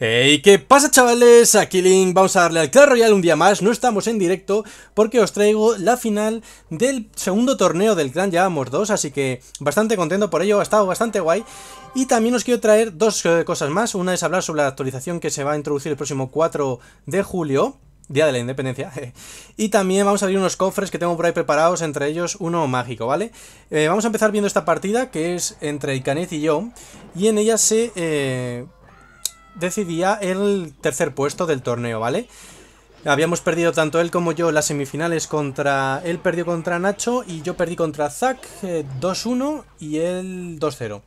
Hey, ¿qué pasa chavales? Aquí Link, vamos a darle al Clash Royale un día más, no estamos en directo porque os traigo la final del segundo torneo del clan, llevamos dos, así que bastante contento por ello, ha estado bastante guay y también os quiero traer dos eh, cosas más, una es hablar sobre la actualización que se va a introducir el próximo 4 de julio Día de la Independencia. Eh. y también vamos a abrir unos cofres que tengo por ahí preparados, entre ellos uno mágico, ¿vale? Eh, vamos a empezar viendo esta partida que es entre Icanez y yo. Y en ella se decidía el tercer puesto del torneo, ¿vale? Habíamos perdido tanto él como yo las semifinales contra... Él perdió contra Nacho y yo perdí contra Zack 2-1 eh, y él 2-0.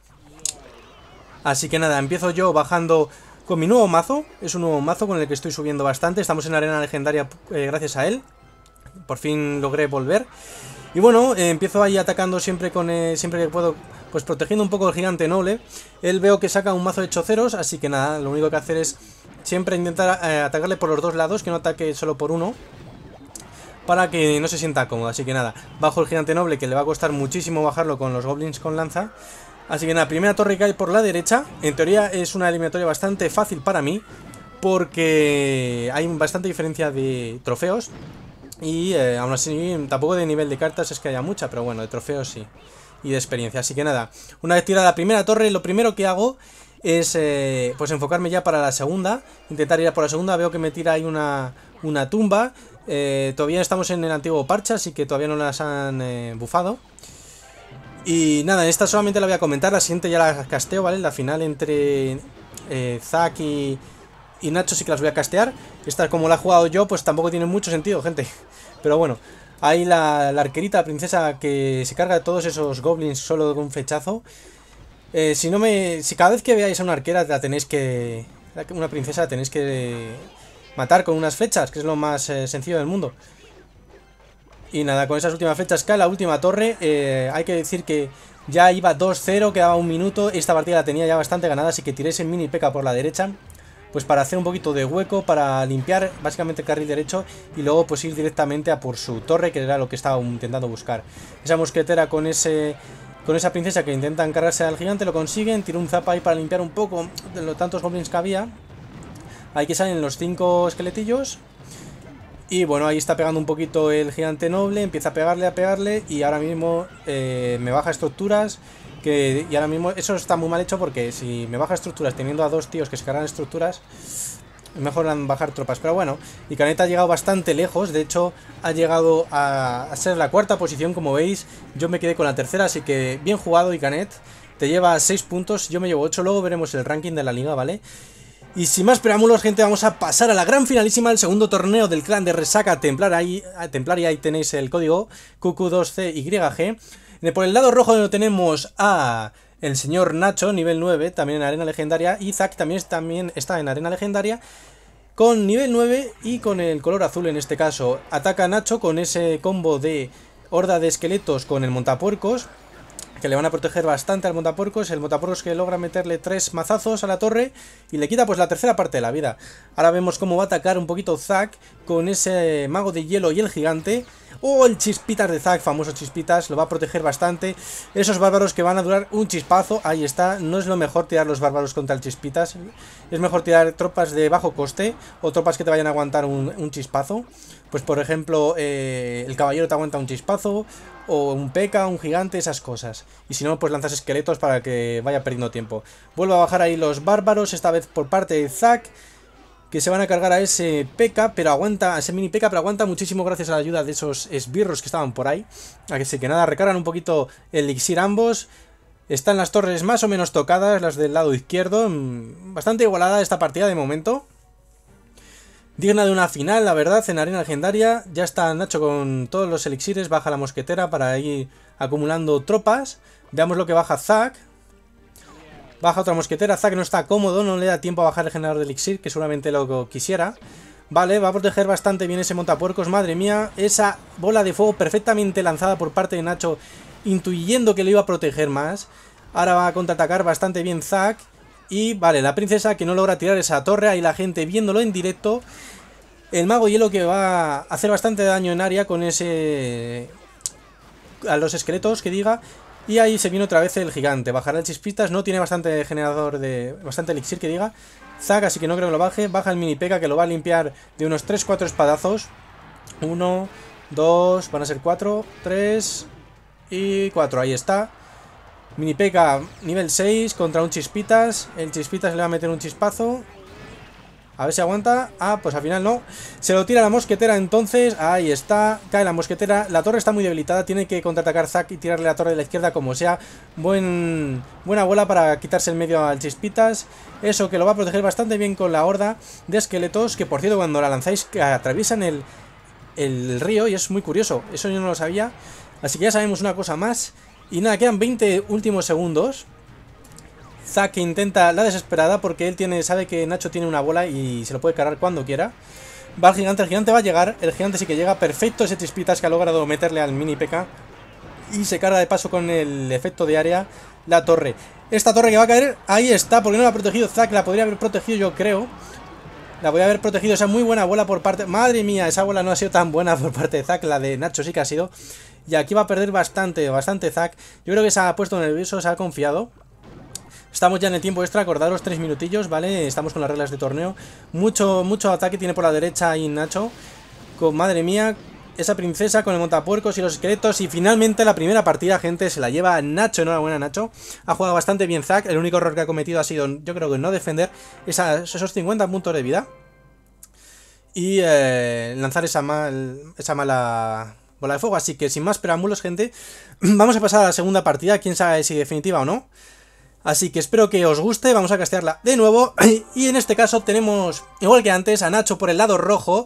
Así que nada, empiezo yo bajando con mi nuevo mazo. Es un nuevo mazo con el que estoy subiendo bastante. Estamos en arena legendaria eh, gracias a él. Por fin logré volver. Y bueno, eh, empiezo ahí atacando siempre con eh, siempre que puedo, pues protegiendo un poco al gigante noble. Él veo que saca un mazo de choceros, así que nada, lo único que hacer es siempre intentar eh, atacarle por los dos lados, que no ataque solo por uno. Para que no se sienta cómodo, así que nada, bajo el gigante noble, que le va a costar muchísimo bajarlo con los goblins con lanza. Así que nada, primera torre cae por la derecha. En teoría es una eliminatoria bastante fácil para mí. Porque hay bastante diferencia de trofeos. Y eh, aún así, tampoco de nivel de cartas es que haya mucha, pero bueno, de trofeos sí. Y de experiencia. Así que nada, una vez tirada la primera torre, lo primero que hago es eh, pues enfocarme ya para la segunda. Intentar ir a por la segunda. Veo que me tira ahí una, tumba. Eh, todavía estamos en el antiguo parche, así que todavía no las han bufado. Y nada, esta solamente la voy a comentar. La siguiente ya la casteo, ¿vale? La final entre Zack y y Nacho sí que las voy a castear. Esta como la he jugado yo, pues tampoco tiene mucho sentido, gente. Pero bueno, Hay la, arquerita, la princesa, que se carga de todos esos goblins solo con un flechazo. Eh, si no me... Si cada vez que veáis a una arquera la tenéis que... Una princesa la tenéis que matar con unas flechas, que es lo más eh, sencillo del mundo. Y nada, con esas últimas flechas cae la última torre. Eh, hay que decir que ya iba 2-0, quedaba un minuto. Esta partida la tenía ya bastante ganada, así que tiré ese mini peca por la derecha pues para hacer un poquito de hueco, para limpiar básicamente el carril derecho y luego pues ir directamente a por su torre, que era lo que estaba intentando buscar. Esa mosquetera con ese... Con esa princesa que intenta encargarse al gigante, lo consiguen, tira un zapa ahí para limpiar un poco de los tantos goblins que había. Ahí que salen los cinco esqueletillos. Y bueno, ahí está pegando un poquito el gigante noble, empieza a pegarle, a pegarle y ahora mismo eh, me baja estructuras y ahora mismo eso está muy mal hecho porque si me baja estructuras teniendo a dos tíos que se cargan estructuras, mejoran bajar tropas. Pero bueno, y ha llegado bastante lejos. De hecho, ha llegado a, ser la cuarta posición, como veis. Yo me quedé con la tercera, así que bien jugado, y Canet. Te lleva 6 puntos, yo me llevo 8. Luego veremos el ranking de la liga, ¿vale? Y sin más preámbulos, gente, vamos a pasar a la gran finalísima del segundo torneo del clan de Resaca Templar. Ahí, y Ahí tenéis el código QQ2CYG. Por el lado rojo tenemos a el señor Nacho, nivel 9, también en arena legendaria. Y Zack también, también está en arena legendaria. Con nivel 9 y con el color azul en este caso. Ataca a Nacho con ese combo de horda de esqueletos con el montapuercos que le van a proteger bastante al montaporcos. El montaporcos que logra meterle tres mazazos a la torre y le quita pues la tercera parte de la vida. Ahora vemos cómo va a atacar un poquito Zack con ese mago de hielo y el gigante. O oh, el chispitas de Zack, famoso chispitas, lo va a proteger bastante. Esos bárbaros que van a durar un chispazo, ahí está. No es lo mejor tirar los bárbaros contra el chispitas. Es mejor tirar tropas de bajo coste o tropas que te vayan a aguantar un chispazo. Pues por ejemplo, eh, el caballero te aguanta un chispazo, o un peca, un gigante, esas cosas. Y si no, pues lanzas esqueletos para que vaya perdiendo tiempo. Vuelvo a bajar ahí los bárbaros, esta vez por parte de Zack, que se van a cargar a ese peca, pero aguanta, a ese mini peca, pero aguanta muchísimo gracias a la ayuda de esos esbirros que estaban por ahí. Así que nada, recargan un poquito el elixir ambos. Están las torres más o menos tocadas, las del lado izquierdo. Mm, bastante igualada esta partida de momento. Digna de una final, la verdad, en arena legendaria. Ya está Nacho con todos los elixires, baja la mosquetera para ir acumulando tropas. Veamos lo que baja Zack. Baja otra mosquetera, Zack no está cómodo, no le da tiempo a bajar el generador de elixir, que seguramente lo quisiera. Vale, va a proteger bastante bien ese montapuercos, madre mía. Esa bola de fuego perfectamente lanzada por parte de Nacho, intuyendo que le iba a proteger más. Ahora va a contraatacar bastante bien Zack. Y vale, la princesa que no logra tirar esa torre, ahí la gente viéndolo en directo. El mago hielo que va a hacer bastante daño en área con ese... A los esqueletos, que diga. Y ahí se viene otra vez el gigante. Bajará el chispitas, no tiene bastante generador de... Bastante elixir, que diga. zaga así que no creo que lo baje. Baja el mini pega que lo va a limpiar de unos 3-4 espadazos. 1, 2, van a ser cuatro tres y 4. Ahí está. Mini pega nivel 6 contra un Chispitas. El Chispitas le va a meter un chispazo. A ver si aguanta. Ah, pues al final no. Se lo tira la mosquetera entonces. Ahí está. Cae la mosquetera. La torre está muy debilitada. Tiene que contraatacar Zack y tirarle la torre de la izquierda como sea. Buen, buena bola para quitarse el medio al Chispitas. Eso que lo va a proteger bastante bien con la horda de esqueletos. Que por cierto cuando la lanzáis que atraviesan el, el río y es muy curioso. Eso yo no lo sabía. Así que ya sabemos una cosa más. Y nada, quedan 20 últimos segundos. Zack intenta la desesperada porque él tiene, sabe que Nacho tiene una bola y se lo puede cargar cuando quiera. Va el gigante, el gigante va a llegar, el gigante sí que llega, perfecto ese chispitas que ha logrado meterle al mini P.K. Y se carga de paso con el efecto de área la torre. Esta torre que va a caer, ahí está, porque no la ha protegido Zack, la podría haber protegido yo creo. La voy a haber protegido, esa muy buena bola por parte... Madre mía, esa bola no ha sido tan buena por parte de Zack, la de Nacho sí que ha sido. Y aquí va a perder bastante, bastante Zack. Yo creo que se ha puesto nervioso, se ha confiado. Estamos ya en el tiempo extra, acordaros, tres minutillos, ¿vale? Estamos con las reglas de torneo. Mucho, mucho ataque tiene por la derecha ahí Nacho. Con, madre mía, esa princesa con el montapuercos y los esqueletos. Y finalmente la primera partida, gente, se la lleva Nacho. Enhorabuena, Nacho. Ha jugado bastante bien Zack. El único error que ha cometido ha sido, yo creo que no defender esos 50 puntos de vida. Y eh, lanzar esa, mal, esa mala bola de fuego. Así que sin más preámbulos, gente, vamos a pasar a la segunda partida, quién sabe si definitiva o no. Así que espero que os guste, vamos a castearla de nuevo. Y en este caso tenemos, igual que antes, a Nacho por el lado rojo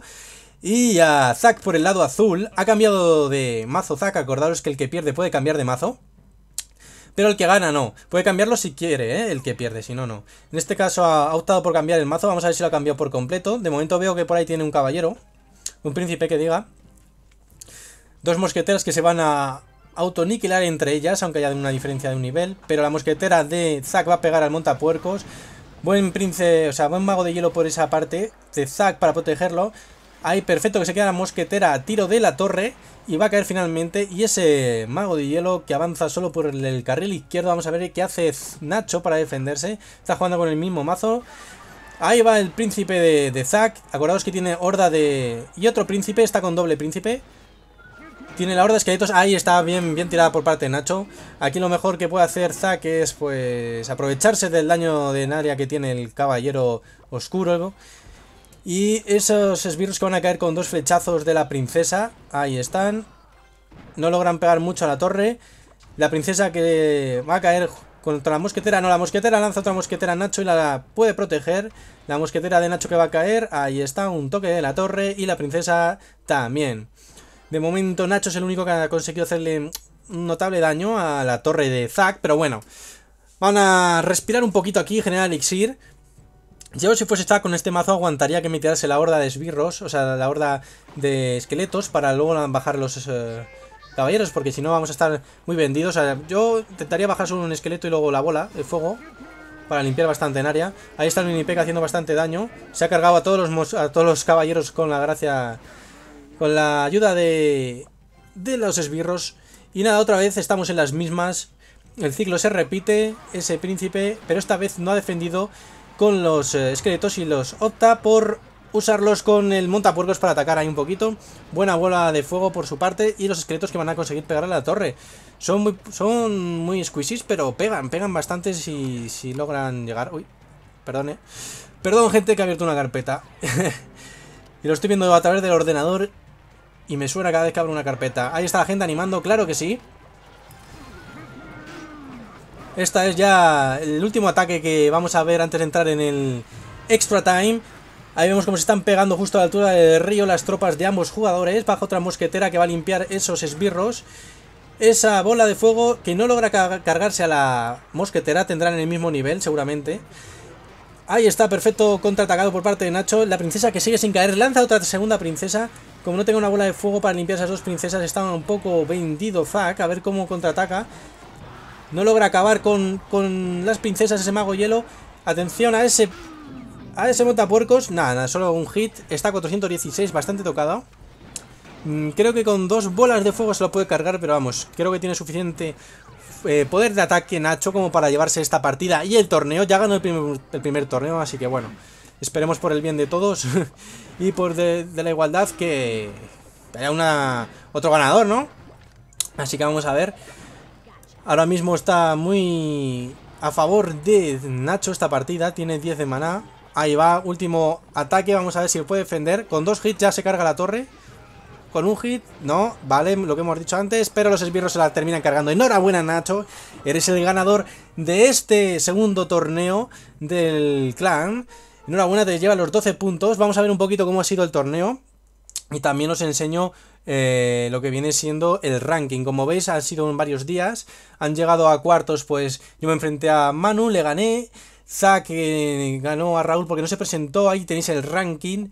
y a Zack por el lado azul. Ha cambiado de mazo Zack, acordaros que el que pierde puede cambiar de mazo. Pero el que gana no. Puede cambiarlo si quiere, ¿eh? El que pierde, si no, no. En este caso ha optado por cambiar el mazo. Vamos a ver si lo ha cambiado por completo. De momento veo que por ahí tiene un caballero. Un príncipe que diga. Dos mosqueteras que se van a autoniquilar entre ellas, aunque haya una diferencia de un nivel. Pero la mosquetera de Zack va a pegar al montapuercos. Buen príncipe, o sea, buen mago de hielo por esa parte de Zack para protegerlo. Ahí perfecto que se queda la mosquetera a tiro de la torre y va a caer finalmente. Y ese mago de hielo que avanza solo por el carril izquierdo. Vamos a ver qué hace Nacho para defenderse. Está jugando con el mismo mazo. Ahí va el príncipe de, de Zack. Acordaos que tiene horda de... Y otro príncipe, está con doble príncipe. Tiene la horda de esqueletos. Ahí está bien, bien tirada por parte de Nacho. Aquí lo mejor que puede hacer Zack es pues aprovecharse del daño de área que tiene el caballero oscuro. Y esos esbirros que van a caer con dos flechazos de la princesa. Ahí están. No logran pegar mucho a la torre. La princesa que va a caer contra la mosquetera. No, la mosquetera lanza otra mosquetera a Nacho y la puede proteger. La mosquetera de Nacho que va a caer. Ahí está, un toque de la torre. Y la princesa también. De momento Nacho es el único que ha conseguido hacerle notable daño a la torre de Zack, pero bueno. Van a respirar un poquito aquí, General elixir. Yo si fuese Zack con este mazo aguantaría que me tirase la horda de esbirros, o sea, la horda de esqueletos para luego bajar los eh, caballeros, porque si no vamos a estar muy vendidos. yo intentaría bajar solo un esqueleto y luego la bola de fuego para limpiar bastante en área. Ahí está el pega haciendo bastante daño. Se ha cargado a todos los, a todos los caballeros con la gracia con la ayuda de, de los esbirros. Y nada, otra vez estamos en las mismas. El ciclo se repite, ese príncipe, pero esta vez no ha defendido con los eh, esqueletos y los opta por usarlos con el montapuercos para atacar ahí un poquito. Buena bola de fuego por su parte y los esqueletos que van a conseguir pegar a la torre. Son muy, son muy squishies, pero pegan, pegan bastante si, si logran llegar. Uy, perdone. Perdón, gente, que ha abierto una carpeta. y lo estoy viendo a través del ordenador y me suena cada vez que abro una carpeta. Ahí está la gente animando, claro que sí. Esta es ya el último ataque que vamos a ver antes de entrar en el extra time. Ahí vemos cómo se están pegando justo a la altura del río las tropas de ambos jugadores. Bajo otra mosquetera que va a limpiar esos esbirros. Esa bola de fuego que no logra cargarse a la mosquetera tendrán el mismo nivel seguramente. Ahí está, perfecto contraatacado por parte de Nacho. La princesa que sigue sin caer. Lanza otra segunda princesa. Como no tengo una bola de fuego para limpiar esas dos princesas, está un poco vendido fuck. A ver cómo contraataca. No logra acabar con, las princesas ese mago hielo. Atención a ese... A ese montapuercos. Nada, nada, solo un hit. Está 416, bastante tocado. Mm, creo que con dos bolas de fuego se lo puede cargar, pero vamos, creo que tiene suficiente eh, poder de ataque Nacho como para llevarse esta partida y el torneo. Ya ganó el primer, torneo, así que bueno, esperemos por el bien de todos y por de, la igualdad que haya una, otro ganador, ¿no? Así que vamos a ver. Ahora mismo está muy a favor de Nacho esta partida, tiene 10 de maná. Ahí va, último ataque, vamos a ver si puede defender. Con dos hits ya se carga la torre con un hit, no, vale, lo que hemos dicho antes, pero los esbirros se la terminan cargando. Enhorabuena, Nacho, eres el ganador de este segundo torneo del clan. Enhorabuena, te lleva los 12 puntos. Vamos a ver un poquito cómo ha sido el torneo. Y también os enseño eh, lo que viene siendo el ranking. Como veis, han sido en varios días. Han llegado a cuartos, pues yo me enfrenté a Manu, le gané. Zack eh, ganó a Raúl porque no se presentó. Ahí tenéis el ranking.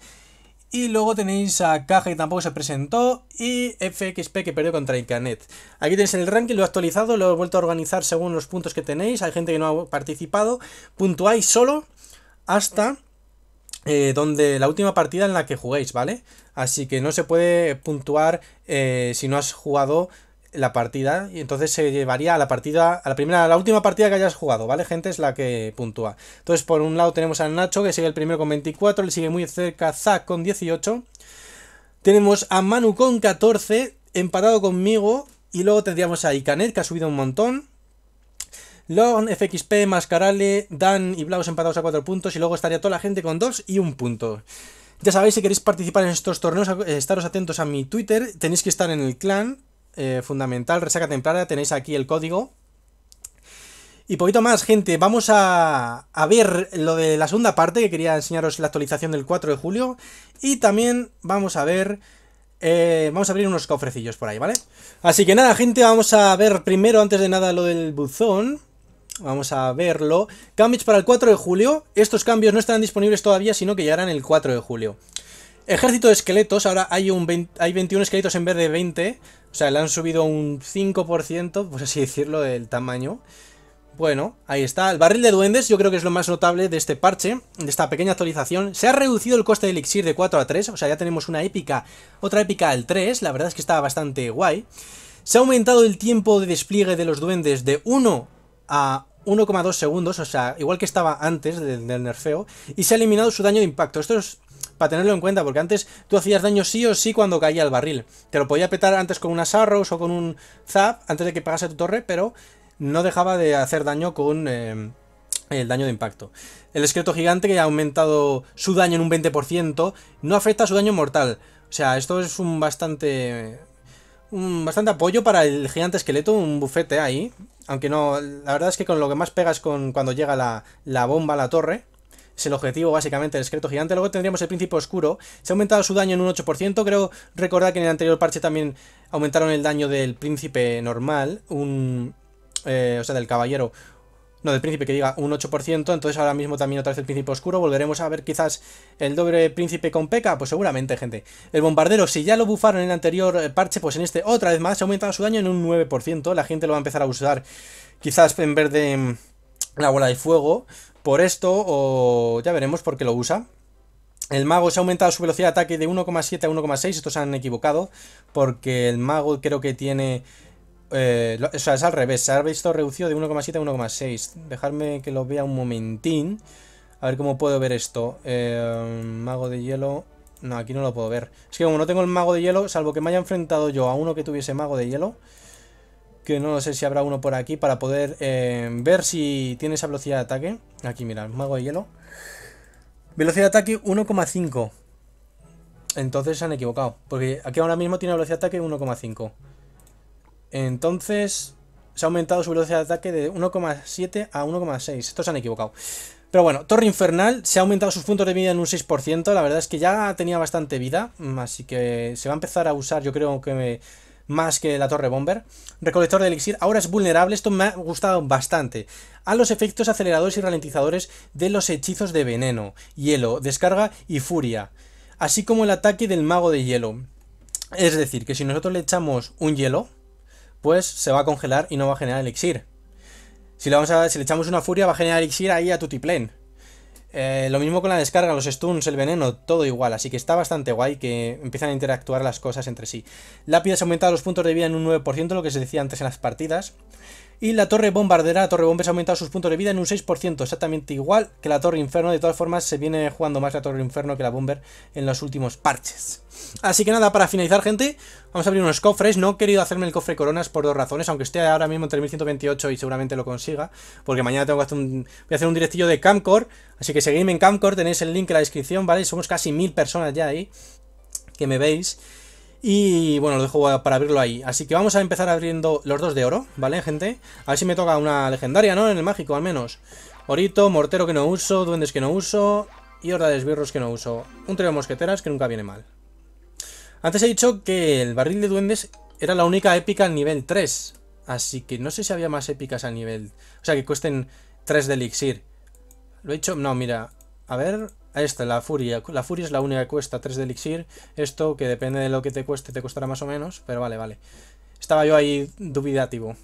Y luego tenéis a Caja que tampoco se presentó y FXP que perdió contra Incanet. Aquí tenéis el ranking, lo he actualizado, lo he vuelto a organizar según los puntos que tenéis. Hay gente que no ha participado. Puntuáis solo hasta eh, donde la última partida en la que juguéis, ¿vale? Así que no se puede puntuar eh, si no has jugado la partida y entonces se llevaría a la partida, a la primera, a la última partida que hayas jugado, ¿vale? Gente es la que puntúa. Entonces, por un lado tenemos a Nacho, que sigue el primero con 24, le sigue muy cerca Zack con 18. Tenemos a Manu con 14, empatado conmigo, y luego tendríamos a Icanet, que ha subido un montón. Lorn, FXP, Mascarale, Dan y Blaus empatados a 4 puntos, y luego estaría toda la gente con 2 y 1 punto. Ya sabéis, si queréis participar en estos torneos, estaros atentos a mi Twitter, tenéis que estar en el clan, eh, fundamental, resaca temprana, tenéis aquí el código. Y poquito más, gente, vamos a, a, ver lo de la segunda parte, que quería enseñaros la actualización del 4 de julio, y también vamos a ver... Eh, vamos a abrir unos cofrecillos por ahí, ¿vale? Así que nada, gente, vamos a ver primero, antes de nada, lo del buzón. Vamos a verlo. Cambios para el 4 de julio. Estos cambios no estarán disponibles todavía, sino que llegarán el 4 de julio. Ejército de esqueletos, ahora hay, un 21 esqueletos en vez de 20. O sea, le han subido un 5%, por así decirlo, el tamaño. Bueno, ahí está. El barril de duendes yo creo que es lo más notable de este parche, de esta pequeña actualización. Se ha reducido el coste de elixir de 4 a 3, o sea, ya tenemos una épica, otra épica al 3, la verdad es que está bastante guay. Se ha aumentado el tiempo de despliegue de los duendes de 1 a 1,2 segundos, o sea, igual que estaba antes del nerfeo, y se ha eliminado su daño de impacto. Esto es para tenerlo en cuenta, porque antes tú hacías daño sí o sí cuando caía el barril. Te lo podía petar antes con unas arrows o con un zap, antes de que pagase tu torre, pero no dejaba de hacer daño con... Eh, el daño de impacto. El esqueleto gigante que ha aumentado su daño en un 20% no afecta a su daño mortal. O sea, esto es un bastante bastante apoyo para el gigante esqueleto, un bufete ahí. Aunque no, la verdad es que con lo que más pegas con cuando llega la bomba a la torre, es el objetivo básicamente el esqueleto gigante. Luego tendríamos el príncipe oscuro, se ha aumentado su daño en un 8%, creo recordar que en el anterior parche también aumentaron el daño del príncipe normal, un... Eh, o sea, del caballero, no, del príncipe que diga un 8%, entonces ahora mismo también otra vez el príncipe oscuro, volveremos a ver quizás el doble príncipe con peca, pues seguramente, gente. El bombardero, si ya lo bufaron en el anterior eh, parche, pues en este otra vez más se ha aumentado su daño en un 9%, la gente lo va a empezar a usar quizás en vez de mm, la bola de fuego, por esto, o ya veremos por qué lo usa. El mago se ha aumentado su velocidad de ataque de 1,7 a 1,6. Estos han equivocado. Porque el mago creo que tiene... Eh, o sea, es al revés. Se ha visto reducido de 1,7 a 1,6. Dejarme que lo vea un momentín. A ver cómo puedo ver esto. Eh, mago de hielo... No, aquí no lo puedo ver. Es que como no tengo el mago de hielo, salvo que me haya enfrentado yo a uno que tuviese mago de hielo que no sé si habrá uno por aquí para poder eh, ver si tiene esa velocidad de ataque. Aquí, mira, mago de hielo. Velocidad de ataque 1,5. Entonces se han equivocado, porque aquí ahora mismo tiene velocidad de ataque 1,5. Entonces se ha aumentado su velocidad de ataque de 1,7 a 1,6. Estos se han equivocado. Pero bueno, Torre Infernal se ha aumentado sus puntos de vida en un 6%. La verdad es que ya tenía bastante vida, mm, así que se va a empezar a usar, yo creo que... Me, más que la torre bomber. Recolector de elixir, ahora es vulnerable, esto me ha gustado bastante. A los efectos aceleradores y ralentizadores de los hechizos de veneno, hielo, descarga y furia. Así como el ataque del mago de hielo. Es decir, que si nosotros le echamos un hielo, pues se va a congelar y no va a generar elixir. Si le, vamos a, le echamos una furia, va a generar elixir ahí a tutiplén. Eh, lo mismo con la descarga, los stuns, el veneno, todo igual, así que está bastante guay que empiezan a interactuar las cosas entre sí. ha aumentado los puntos de vida en un 9%, lo que se decía antes en las partidas. Y la torre bombardera, la torre bombes ha aumentado sus puntos de vida en un 6%, exactamente igual que la torre inferno. De todas formas, se viene jugando más la torre inferno que la bomber en los últimos parches. Así que nada, para finalizar, gente, vamos a abrir unos cofres. No he querido hacerme el cofre coronas por dos razones, aunque esté ahora mismo en 3128 y seguramente lo consiga, porque mañana tengo que hacer un, voy a hacer un directillo de Camcore, así que seguidme en Camcore, tenéis el link en la descripción, ¿vale? Somos casi mil personas ya ahí, que me veis. Y bueno, lo dejo para abrirlo ahí. Así que vamos a empezar abriendo los dos de oro, ¿vale, gente? A ver si me toca una legendaria, ¿no? En el mágico, al menos. Orito, mortero que no uso, duendes que no uso y horda de esbirros que no uso. Un trío de mosqueteras que nunca viene mal. Antes he dicho que el barril de duendes era la única épica al nivel 3. Así que no sé si había más épicas al nivel... O sea, que cuesten 3 de elixir. Lo he dicho... No, mira. A ver... Esta, la furia. La furia es la única que cuesta 3 de elixir. Esto, que depende de lo que te cueste, te costará más o menos. Pero vale, vale. Estaba yo ahí dubitativo.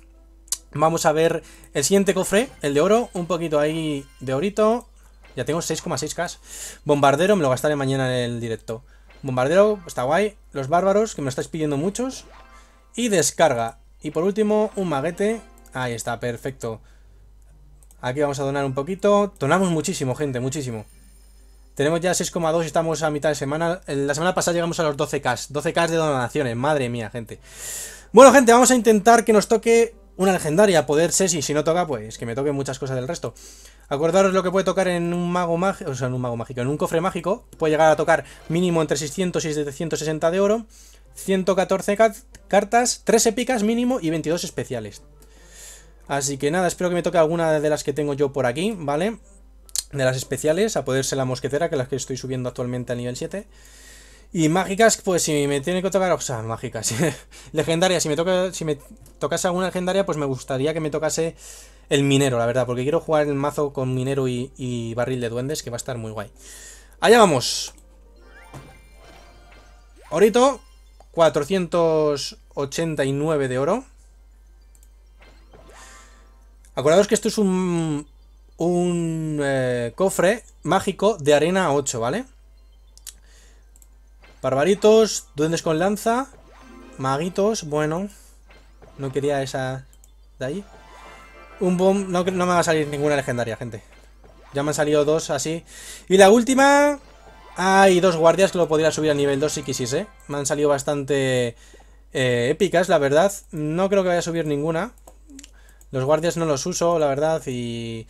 Vamos a ver el siguiente cofre, el de oro. Un poquito ahí de orito. Ya tengo 6,6k. Bombardero, me lo gastaré mañana en el directo. Bombardero, está guay. Los bárbaros, que me estáis pidiendo muchos. Y descarga. Y por último, un maguete. Ahí está, perfecto. Aquí vamos a donar un poquito. Donamos muchísimo, gente, muchísimo. Tenemos ya 6,2 y estamos a mitad de semana. Eh, la semana pasada llegamos a los 12k. 12k de donaciones, madre mía, gente. Bueno, gente, vamos a intentar que nos toque una legendaria, poderse si, no toca, pues que me toque muchas cosas del resto. Acordaros lo que puede tocar en un mago mágico, o sea, en un mago mágico, en un cofre mágico, puede llegar a tocar mínimo entre 600 y 760 de oro, 114 cartas, 3 épicas mínimo y 22 especiales. Así que nada, espero que me toque alguna de las que tengo yo por aquí, ¿vale? De las especiales, a poderse la mosquetera, que es las que estoy subiendo actualmente al nivel 7. Y mágicas, pues si me tiene que tocar, o sea, mágicas. Legendarias, si me, toca, si me tocase alguna legendaria, pues me gustaría que me tocase el minero, la verdad, porque quiero jugar el mazo con minero y, barril de duendes, que va a estar muy guay. Allá vamos. Orito, 489 de oro. Acordaos que esto es un, un eh, cofre mágico de arena 8, ¿vale? vale Barbaritos, duendes con lanza, maguitos, bueno. No quería esa de ahí. Un bomb... No, me va a salir ninguna legendaria, gente. Ya me han salido dos así. Y la última... Hay dos guardias que lo podría subir a nivel 2 si quisiese. Me han salido bastante eh, épicas, la verdad. No creo que vaya a subir ninguna. Los guardias no los uso, la verdad, y...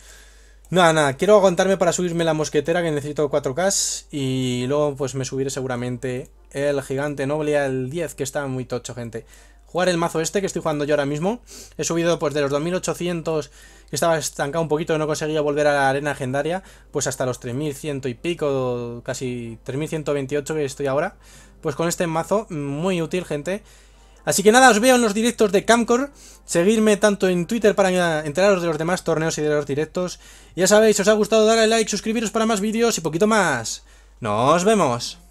Nada, nada, quiero aguantarme para subirme la mosquetera que necesito 4K y luego pues me subiré seguramente el gigante noble al 10 que está muy tocho, gente. Jugar el mazo este que estoy jugando yo ahora mismo, he subido pues de los 2800 que estaba estancado un poquito, no conseguía volver a la arena legendaria, pues hasta los 3100 y pico, casi 3128 que estoy ahora. Pues con este mazo, mm, muy útil gente, Así que nada, os veo en los directos de Camcor. Seguidme tanto en Twitter para enteraros de los demás torneos y de los directos. Ya sabéis, os ha gustado, darle like, suscribiros para más vídeos y poquito más. ¡Nos vemos!